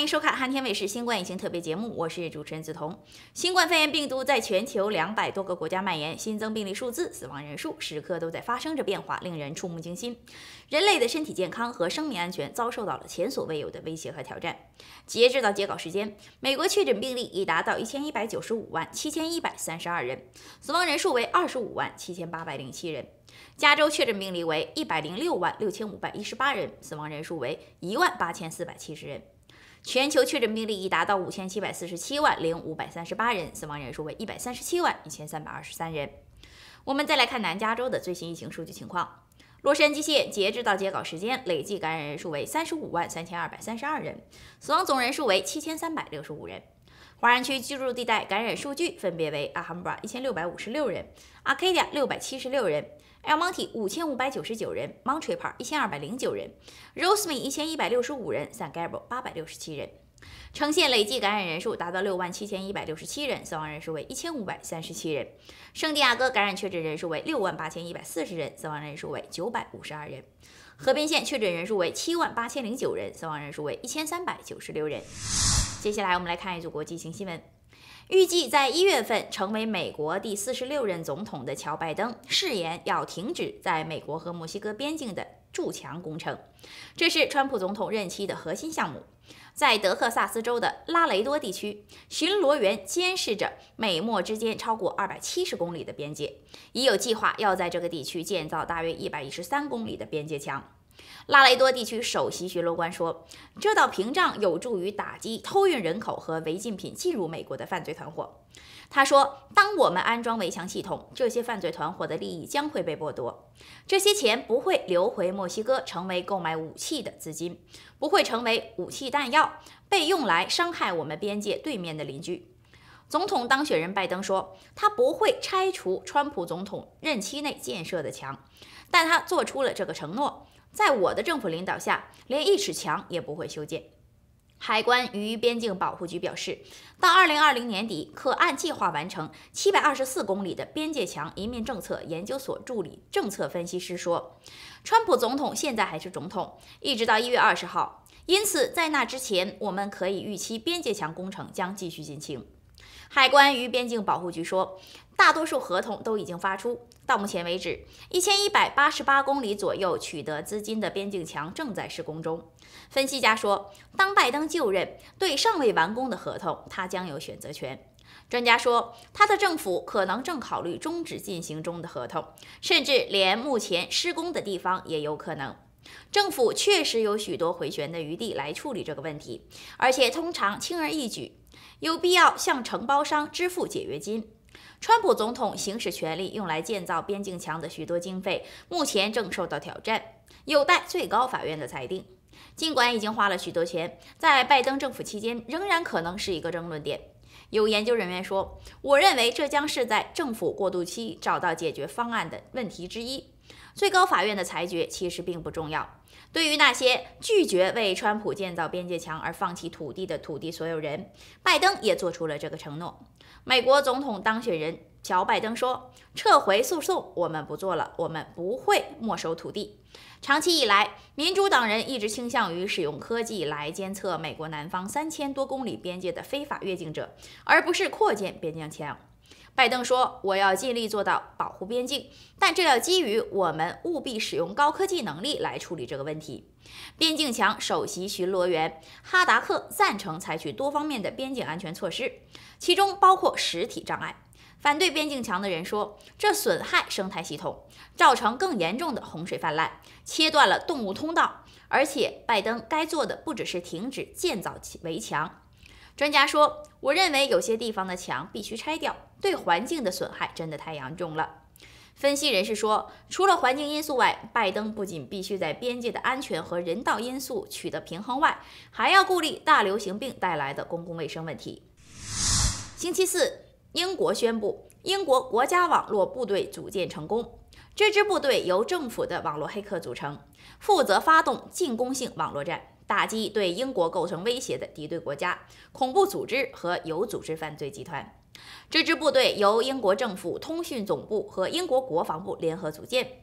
欢迎收看汉天卫视新冠疫情特别节目，我是主持人梓潼。新冠肺炎病毒在全球两百多个国家蔓延，新增病例数字、死亡人数时刻都在发生着变化，令人触目惊心。人类的身体健康和生命安全遭受到了前所未有的威胁和挑战。截至到截稿时间，美国确诊病例已达到一千一百九十五万七千一百三十二人，死亡人数为二十五万七千八百零七人。加州确诊病例为一百零六万六千五百一十八人，死亡人数为一万八千四百七十人。全球确诊病例已达到五千七百四十七万零五百三十八人，死亡人数为一百三十七万一千三百二十三人。我们再来看南加州的最新疫情数据情况。洛杉矶县截至到截稿时间，累计感染人数为三十五万三千二百三十二人，死亡总人数为七千三百六十五人。华人区居住地带感染数据分别为阿罕布拉一千六百五十六人，阿卡迪亚六百七十六人。Almonte 五千五百九十九人，Montreal 一千二百零九人，Rosman e 一千一百六十五人，San Gabriel 八百六十七人，呈现累计感染人数达到六万七千一百六十七人，死亡人数为一千五百三十七人。圣地亚哥感染确诊人数为六万八千一百四十人，死亡人数为九百五十二人。河滨县确诊人数为七万八千零九人，死亡人数为一千三百九十六人。接下来我们来看一组国际性新闻。预计在一月份成为美国第四十六任总统的乔·拜登誓言要停止在美国和墨西哥边境的筑墙工程，这是川普总统任期的核心项目。在德克萨斯州的拉雷多地区，巡逻员监视着美墨之间超过二百七十公里的边界，已有计划要在这个地区建造大约一百一十三公里的边界墙。拉雷多地区首席巡逻官说：“这道屏障有助于打击偷运人口和违禁品进入美国的犯罪团伙。”他说：“当我们安装围墙系统，这些犯罪团伙的利益将会被剥夺。这些钱不会流回墨西哥，成为购买武器的资金，不会成为武器弹药被用来伤害我们边界对面的邻居。”总统当选人拜登说：“他不会拆除川普总统任期内建设的墙，但他做出了这个承诺。”在我的政府领导下，连一尺墙也不会修建。海关与边境保护局表示，到2020年底可按计划完成724公里的边界墙。移民政策研究所助理政策分析师说：“川普总统现在还是总统，一直到1月20号，因此在那之前，我们可以预期边界墙工程将继续进行。”海关与边境保护局说，大多数合同都已经发出。到目前为止，一千一百八十八公里左右取得资金的边境墙正在施工中。分析家说，当拜登就任，对尚未完工的合同，他将有选择权。专家说，他的政府可能正考虑终止进行中的合同，甚至连目前施工的地方也有可能。政府确实有许多回旋的余地来处理这个问题，而且通常轻而易举。有必要向承包商支付解约金。川普总统行使权力用来建造边境墙的许多经费，目前正受到挑战，有待最高法院的裁定。尽管已经花了许多钱，在拜登政府期间仍然可能是一个争论点。有研究人员说：“我认为这将是在政府过渡期找到解决方案的问题之一。”最高法院的裁决其实并不重要。对于那些拒绝为川普建造边界墙而放弃土地的土地所有人，拜登也做出了这个承诺。美国总统当选人乔·拜登说：“撤回诉讼，我们不做了，我们不会没收土地。”长期以来，民主党人一直倾向于使用科技来监测美国南方三千多公里边界的非法越境者，而不是扩建边疆墙。拜登说：“我要尽力做到保护边境，但这要基于我们务必使用高科技能力来处理这个问题。”边境墙首席巡逻员哈达克赞成采取多方面的边境安全措施，其中包括实体障碍。反对边境墙的人说：“这损害生态系统，造成更严重的洪水泛滥，切断了动物通道。”而且，拜登该做的不只是停止建造围墙。专家说：“我认为有些地方的墙必须拆掉，对环境的损害真的太严重了。”分析人士说：“除了环境因素外，拜登不仅必须在边界的安全和人道因素取得平衡外，还要顾虑大流行病带来的公共卫生问题。”星期四，英国宣布英国国家网络部队组建成功，这支部队由政府的网络黑客组成，负责发动进攻性网络战。打击对英国构成威胁的敌对国家、恐怖组织和有组织犯罪集团。这支部队由英国政府通讯总部和英国国防部联合组建。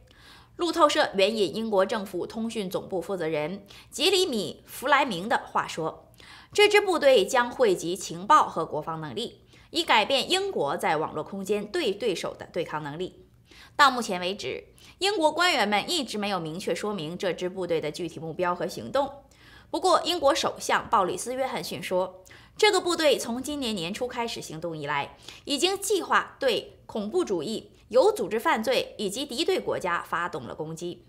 路透社援引英国政府通讯总部负责人杰里米·弗莱明的话说：“这支部队将汇集情报和国防能力，以改变英国在网络空间对对手的对抗能力。”到目前为止，英国官员们一直没有明确说明这支部队的具体目标和行动。不过，英国首相鲍里斯·约翰逊说，这个部队从今年年初开始行动以来，已经计划对恐怖主义、有组织犯罪以及敌对国家发动了攻击。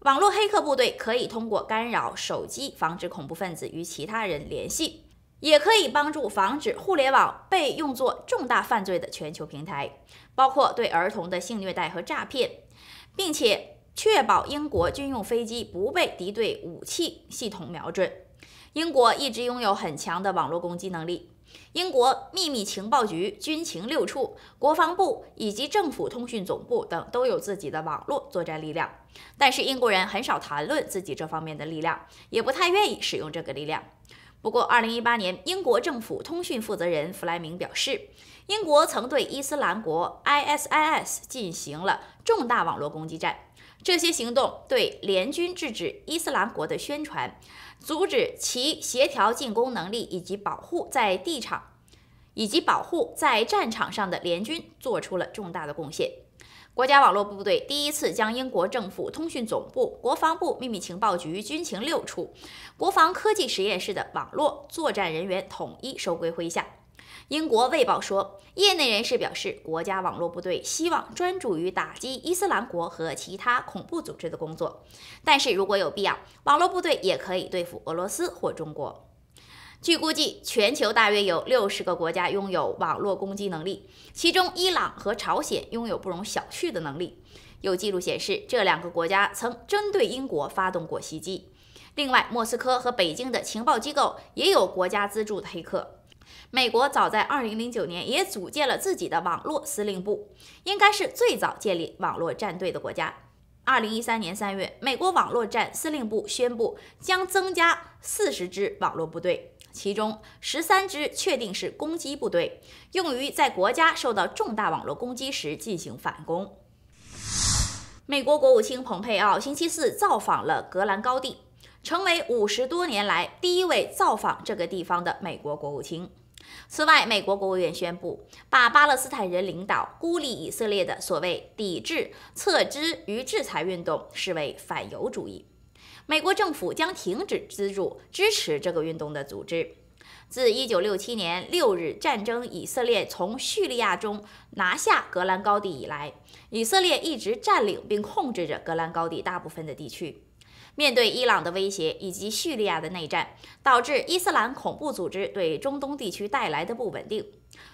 网络黑客部队可以通过干扰手机，防止恐怖分子与其他人联系，也可以帮助防止互联网被用作重大犯罪的全球平台，包括对儿童的性虐待和诈骗，并且。确保英国军用飞机不被敌对武器系统瞄准。英国一直拥有很强的网络攻击能力。英国秘密情报局、军情六处、国防部以及政府通讯总部等都有自己的网络作战力量，但是英国人很少谈论自己这方面的力量，也不太愿意使用这个力量。不过，2018年，英国政府通讯负责人弗莱明表示，英国曾对伊斯兰国 （ISIS） 进行了重大网络攻击战。这些行动对联军制止伊斯兰国的宣传、阻止其协调进攻能力以及保护在地场以及保护在战场上的联军做出了重大的贡献。国家网络部队第一次将英国政府通讯总部、国防部秘密情报局、军情六处、国防科技实验室的网络作战人员统一收归麾下。英国卫报说，业内人士表示，国家网络部队希望专注于打击伊斯兰国和其他恐怖组织的工作，但是如果有必要，网络部队也可以对付俄罗斯或中国。据估计，全球大约有六十个国家拥有网络攻击能力，其中伊朗和朝鲜拥有不容小觑的能力。有记录显示，这两个国家曾针对英国发动过袭击。另外，莫斯科和北京的情报机构也有国家资助的黑客。美国早在二零零九年也组建了自己的网络司令部，应该是最早建立网络战队的国家。二零一三年三月，美国网络战司令部宣布将增加四十支网络部队。其中十三支确定是攻击部队，用于在国家受到重大网络攻击时进行反攻。美国国务卿蓬佩奥星期四造访了格兰高地，成为五十多年来第一位造访这个地方的美国国务卿。此外，美国国务院宣布，把巴勒斯坦人领导孤立以色列的所谓抵制、撤资与制裁运动视为反犹主义。美国政府将停止资助支持这个运动的组织。自1967年6日战争，以色列从叙利亚中拿下格兰高地以来，以色列一直占领并控制着格兰高地大部分的地区。面对伊朗的威胁以及叙利亚的内战，导致伊斯兰恐怖组织对中东地区带来的不稳定，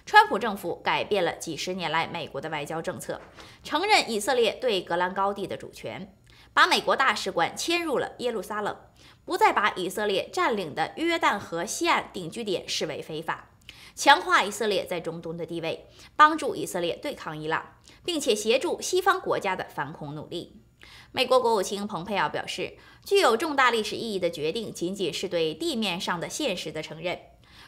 川普政府改变了几十年来美国的外交政策，承认以色列对格兰高地的主权。把美国大使馆迁入了耶路撒冷，不再把以色列占领的约旦河西岸定居点视为非法，强化以色列在中东的地位，帮助以色列对抗伊朗，并且协助西方国家的反恐努力。美国国务卿蓬佩奥表示，具有重大历史意义的决定，仅仅是对地面上的现实的承认。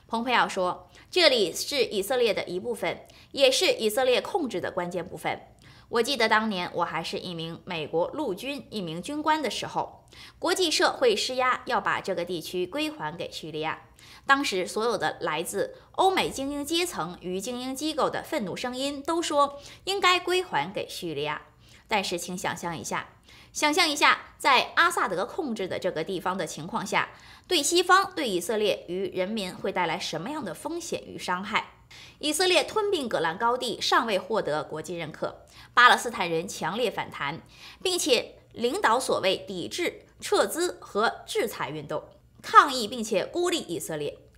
蓬佩奥说：“这里是以色列的一部分，也是以色列控制的关键部分。”我记得当年我还是一名美国陆军一名军官的时候，国际社会施压要把这个地区归还给叙利亚。当时所有的来自欧美精英阶层与精英机构的愤怒声音都说应该归还给叙利亚。但是，请想象一下，想象一下，在阿萨德控制的这个地方的情况下，对西方、对以色列与人民会带来什么样的风险与伤害？以色列吞并戈兰高地尚未获得国际认可，巴勒斯坦人强烈反弹，并且领导所谓抵制、撤资和制裁运动，抗议并且孤立以色列。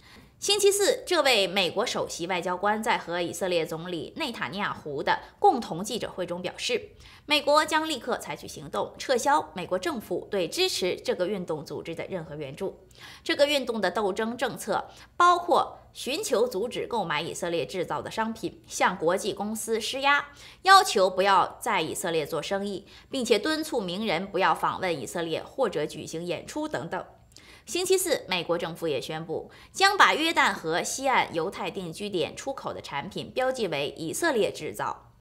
星期四，这位美国首席外交官在和以色列总理内塔尼亚胡的共同记者会中表示，美国将立刻采取行动，撤销美国政府对支持这个运动组织的任何援助。这个运动的斗争政策包括寻求阻止购买以色列制造的商品，向国际公司施压，要求不要在以色列做生意，并且敦促名人不要访问以色列或者举行演出等等。星期四，美国政府也宣布，将把约旦河西岸犹太定居点出口的产品标记为以色列制造。